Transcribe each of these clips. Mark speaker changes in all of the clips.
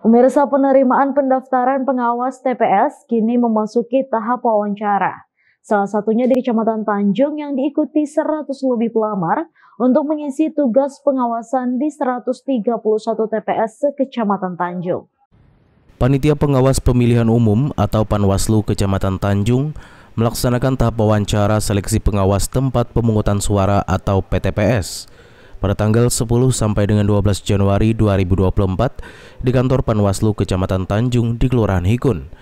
Speaker 1: Pemirsa penerimaan pendaftaran pengawas TPS kini memasuki tahap wawancara. Salah satunya di Kecamatan Tanjung yang diikuti 100 lebih pelamar untuk mengisi tugas pengawasan di 131 TPS se-Kecamatan Tanjung.
Speaker 2: Panitia Pengawas Pemilihan Umum atau Panwaslu Kecamatan Tanjung melaksanakan tahap wawancara seleksi pengawas tempat pemungutan suara atau PTPS pada tanggal 10 sampai dengan 12 Januari 2024 di kantor Panwaslu Kecamatan Tanjung di Kelurahan Hikun.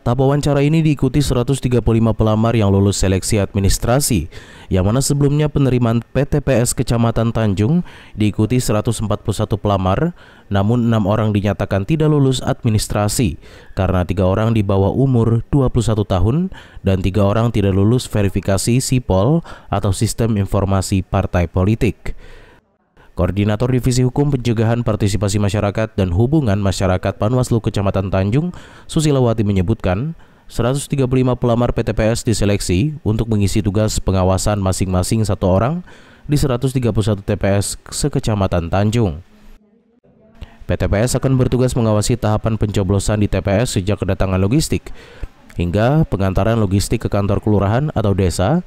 Speaker 2: Tahap wawancara ini diikuti 135 pelamar yang lulus seleksi administrasi, yang mana sebelumnya penerimaan PTPS Kecamatan Tanjung diikuti 141 pelamar, namun enam orang dinyatakan tidak lulus administrasi karena tiga orang di bawah umur 21 tahun dan tiga orang tidak lulus verifikasi SIPOL atau Sistem Informasi Partai Politik. Koordinator Divisi Hukum Pencegahan Partisipasi Masyarakat dan Hubungan Masyarakat Panwaslu Kecamatan Tanjung, Susilawati menyebutkan, 135 pelamar PTPS diseleksi untuk mengisi tugas pengawasan masing-masing satu orang di 131 TPS sekecamatan Tanjung. PTPS akan bertugas mengawasi tahapan pencoblosan di TPS sejak kedatangan logistik hingga pengantaran logistik ke kantor kelurahan atau desa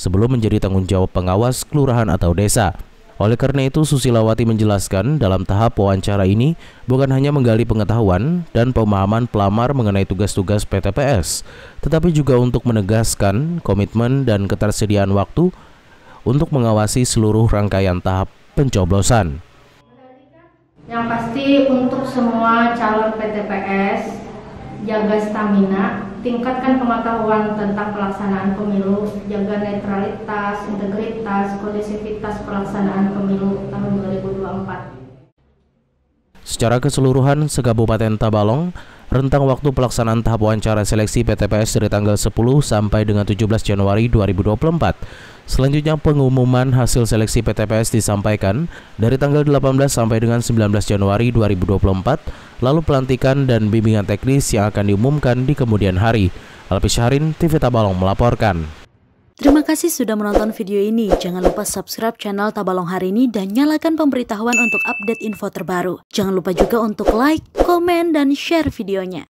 Speaker 2: sebelum menjadi tanggung jawab pengawas kelurahan atau desa. Oleh karena itu, Susilawati menjelaskan dalam tahap wawancara ini bukan hanya menggali pengetahuan dan pemahaman pelamar mengenai tugas-tugas PTPS, tetapi juga untuk menegaskan komitmen dan ketersediaan waktu untuk mengawasi seluruh rangkaian tahap pencoblosan.
Speaker 3: Yang pasti untuk semua calon PTPS, jaga stamina, tingkatkan pengetahuan tentang pelaksanaan pemilu, jaga netralitas, integritas, kondisivitas pelaksanaan pemilu tahun 2024.
Speaker 2: Secara keseluruhan, Kabupaten Tabalong, rentang waktu pelaksanaan tahap wawancara seleksi PTPS dari tanggal 10 sampai dengan 17 Januari 2024. Selanjutnya pengumuman hasil seleksi PTPS disampaikan dari tanggal 18 sampai dengan 19 Januari 2024 lalu pelantikan dan bimbingan teknis yang akan diumumkan di kemudian hari. Alpi Syahrin, TV Tabalong melaporkan.
Speaker 1: Terima kasih sudah menonton video ini. Jangan lupa subscribe channel Tabalong hari ini dan nyalakan pemberitahuan untuk update info terbaru. Jangan lupa juga untuk like, komen, dan share videonya.